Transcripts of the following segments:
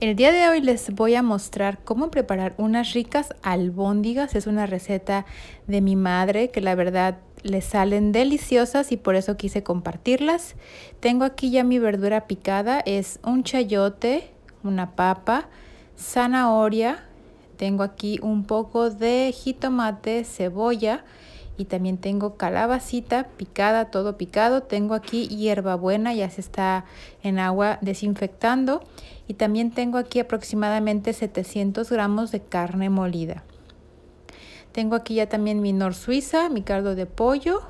El día de hoy les voy a mostrar cómo preparar unas ricas albóndigas. Es una receta de mi madre que la verdad les salen deliciosas y por eso quise compartirlas. Tengo aquí ya mi verdura picada. Es un chayote, una papa, zanahoria. Tengo aquí un poco de jitomate, cebolla y también tengo calabacita picada, todo picado. Tengo aquí hierbabuena, ya se está en agua desinfectando y también tengo aquí aproximadamente 700 gramos de carne molida. Tengo aquí ya también mi nor suiza, mi cardo de pollo.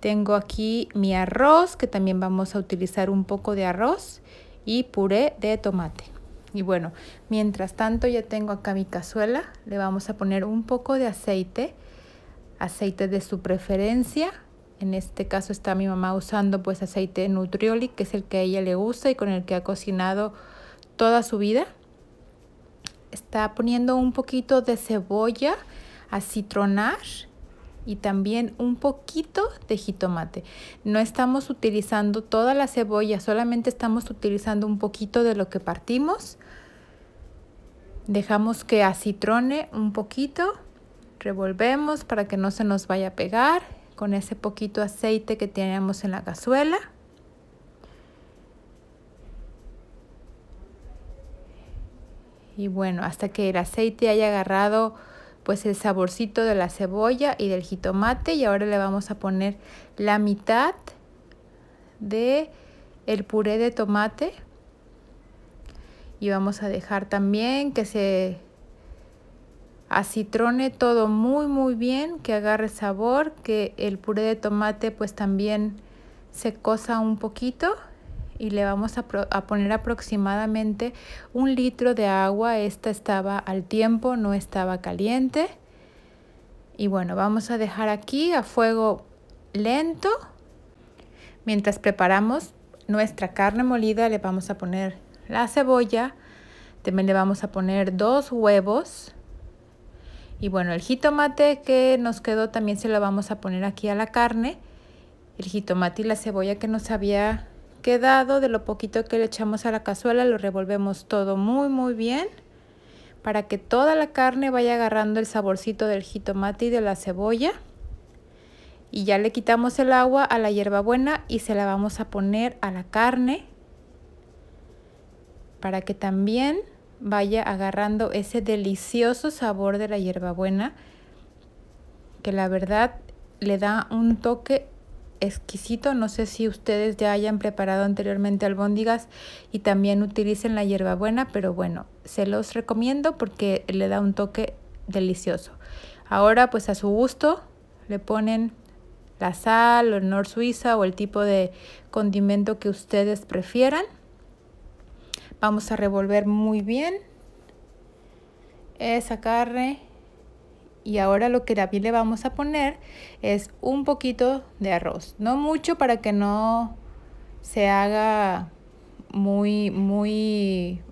Tengo aquí mi arroz, que también vamos a utilizar un poco de arroz y puré de tomate. Y bueno, mientras tanto ya tengo acá mi cazuela. Le vamos a poner un poco de aceite, aceite de su preferencia. En este caso está mi mamá usando pues aceite nutrioli, que es el que a ella le gusta y con el que ha cocinado toda su vida. Está poniendo un poquito de cebolla a citronar y también un poquito de jitomate. No estamos utilizando toda la cebolla, solamente estamos utilizando un poquito de lo que partimos. Dejamos que acitrone un poquito, revolvemos para que no se nos vaya a pegar con ese poquito aceite que tenemos en la cazuela. Y bueno, hasta que el aceite haya agarrado pues el saborcito de la cebolla y del jitomate y ahora le vamos a poner la mitad de el puré de tomate y vamos a dejar también que se acitrone todo muy muy bien, que agarre sabor, que el puré de tomate pues también se cosa un poquito y le vamos a, poner aproximadamente un litro de agua. Esta estaba al tiempo, no estaba caliente. Y bueno, vamos a dejar aquí a fuego lento. Mientras preparamos nuestra carne molida, le vamos a poner la cebolla. También le vamos a poner dos huevos. Y bueno, el jitomate que nos quedó también se lo vamos a poner aquí a la carne. El jitomate y la cebolla que nos había quedado, de lo poquito que le echamos a la cazuela, lo revolvemos todo muy muy bien para que toda la carne vaya agarrando el saborcito del jitomate y de la cebolla. Y ya le quitamos el agua a la hierbabuena y se la vamos a poner a la carne para que también vaya agarrando ese delicioso sabor de la hierbabuena que la verdad le da un toque exquisito. No sé si ustedes ya hayan preparado anteriormente albóndigas y también utilicen la hierbabuena, pero bueno, se los recomiendo porque le da un toque delicioso. Ahora pues a su gusto le ponen la sal o el nor suiza o el tipo de condimento que ustedes prefieran. Vamos a revolver muy bien esa carne y ahora lo que también le vamos a poner es un poquito de arroz. No mucho para que no se haga muy, muy...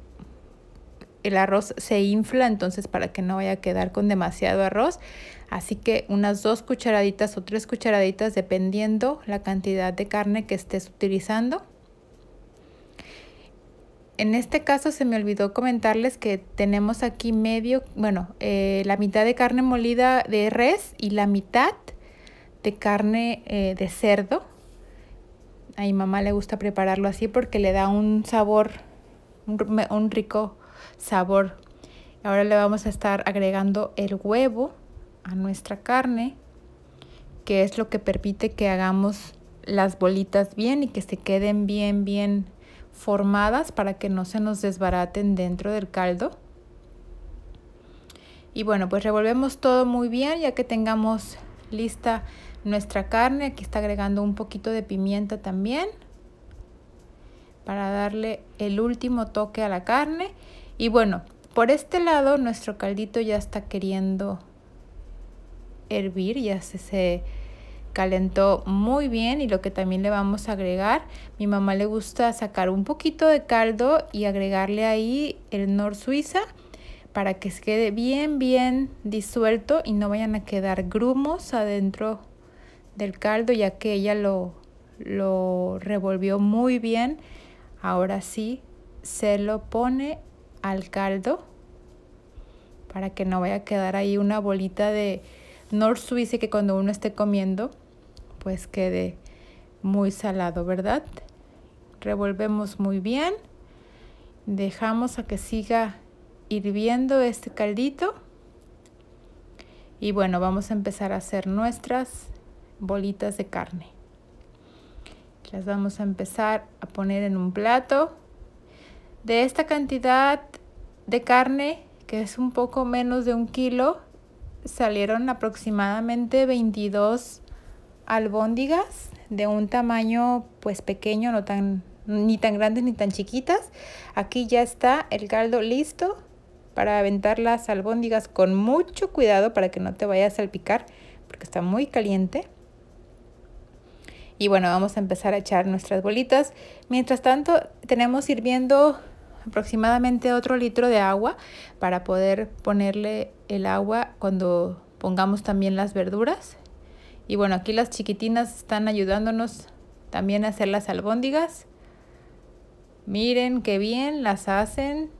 El arroz se infla, entonces para que no vaya a quedar con demasiado arroz. Así que unas dos cucharaditas o tres cucharaditas, dependiendo la cantidad de carne que estés utilizando. En este caso se me olvidó comentarles que tenemos aquí medio, bueno, eh, la mitad de carne molida de res y la mitad de carne eh, de cerdo. A mi mamá le gusta prepararlo así porque le da un sabor, un, un rico sabor. Ahora le vamos a estar agregando el huevo a nuestra carne, que es lo que permite que hagamos las bolitas bien y que se queden bien, bien formadas para que no se nos desbaraten dentro del caldo. Y bueno, pues revolvemos todo muy bien ya que tengamos lista nuestra carne. Aquí está agregando un poquito de pimienta también para darle el último toque a la carne. Y bueno, por este lado nuestro caldito ya está queriendo hervir, ya se, se calentó muy bien y lo que también le vamos a agregar, mi mamá le gusta sacar un poquito de caldo y agregarle ahí el nor suiza para que se quede bien bien disuelto y no vayan a quedar grumos adentro del caldo ya que ella lo, lo revolvió muy bien. Ahora sí se lo pone al caldo para que no vaya a quedar ahí una bolita de nor suiza que cuando uno esté comiendo pues quede muy salado, ¿verdad? Revolvemos muy bien. Dejamos a que siga hirviendo este caldito. Y bueno, vamos a empezar a hacer nuestras bolitas de carne. Las vamos a empezar a poner en un plato. De esta cantidad de carne, que es un poco menos de un kilo, salieron aproximadamente 22 albóndigas de un tamaño pues pequeño, no tan, ni tan grandes ni tan chiquitas. Aquí ya está el caldo listo para aventar las albóndigas con mucho cuidado para que no te vayas a salpicar porque está muy caliente. Y bueno, vamos a empezar a echar nuestras bolitas. Mientras tanto, tenemos hirviendo aproximadamente otro litro de agua para poder ponerle el agua cuando pongamos también las verduras. Y bueno, aquí las chiquitinas están ayudándonos también a hacer las albóndigas. Miren qué bien las hacen.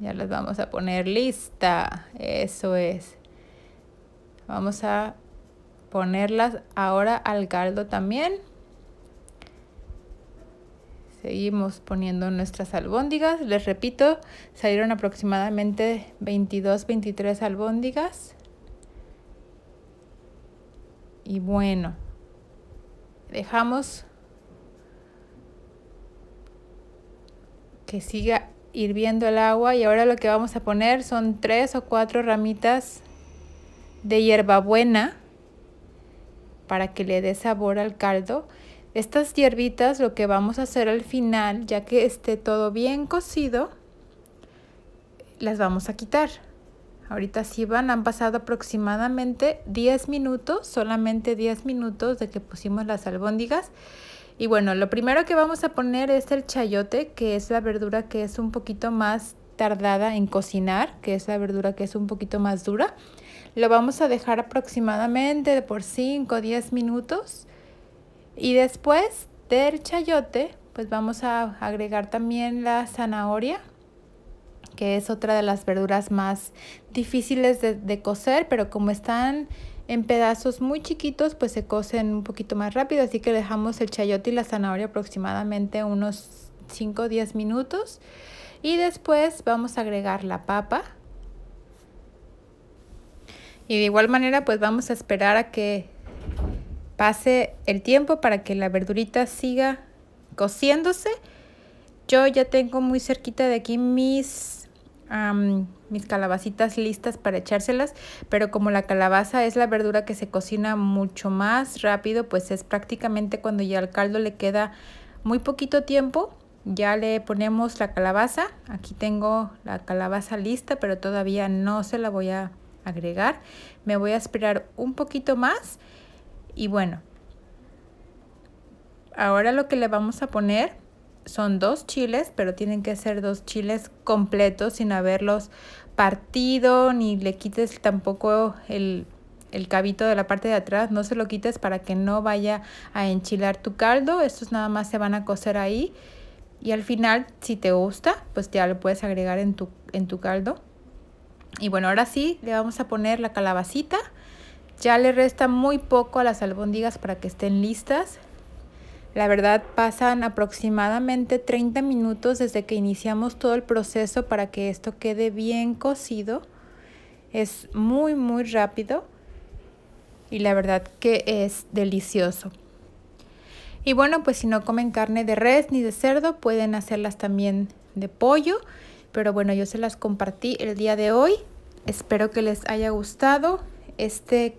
Ya las vamos a poner lista. Eso es. Vamos a ponerlas ahora al caldo también. Seguimos poniendo nuestras albóndigas. Les repito, salieron aproximadamente 22, 23 albóndigas. Y bueno, dejamos que siga hirviendo el agua y ahora lo que vamos a poner son tres o cuatro ramitas de hierbabuena para que le dé sabor al caldo. Estas hierbitas lo que vamos a hacer al final, ya que esté todo bien cocido, las vamos a quitar. Ahorita sí van, han pasado aproximadamente 10 minutos, solamente 10 minutos de que pusimos las albóndigas. Y bueno, lo primero que vamos a poner es el chayote, que es la verdura que es un poquito más tardada en cocinar, que es la verdura que es un poquito más dura. Lo vamos a dejar aproximadamente por 5 o 10 minutos. Y después del chayote, pues vamos a agregar también la zanahoria que es otra de las verduras más difíciles de, de cocer, pero como están en pedazos muy chiquitos, pues se cocen un poquito más rápido, así que dejamos el chayote y la zanahoria aproximadamente unos 5 o 10 minutos. Y después vamos a agregar la papa. Y de igual manera, pues vamos a esperar a que pase el tiempo para que la verdurita siga cociéndose. Yo ya tengo muy cerquita de aquí mis mis calabacitas listas para echárselas, pero como la calabaza es la verdura que se cocina mucho más rápido, pues es prácticamente cuando ya al caldo le queda muy poquito tiempo. Ya le ponemos la calabaza, aquí tengo la calabaza lista, pero todavía no se la voy a agregar. Me voy a esperar un poquito más y bueno, ahora lo que le vamos a poner son dos chiles, pero tienen que ser dos chiles completos sin haberlos partido ni le quites tampoco el, el cabito de la parte de atrás, no se lo quites para que no vaya a enchilar tu caldo. Estos nada más se van a cocer ahí y al final, si te gusta, pues ya lo puedes agregar en tu, en tu caldo. Y bueno, ahora sí, le vamos a poner la calabacita. Ya le resta muy poco a las albóndigas para que estén listas. La verdad pasan aproximadamente 30 minutos desde que iniciamos todo el proceso para que esto quede bien cocido. Es muy muy rápido y la verdad que es delicioso. Y bueno, pues si no comen carne de res ni de cerdo, pueden hacerlas también de pollo. Pero bueno, yo se las compartí el día de hoy. Espero que les haya gustado este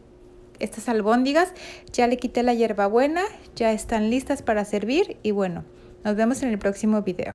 estas albóndigas. Ya le quité la hierbabuena, ya están listas para servir y bueno, nos vemos en el próximo video.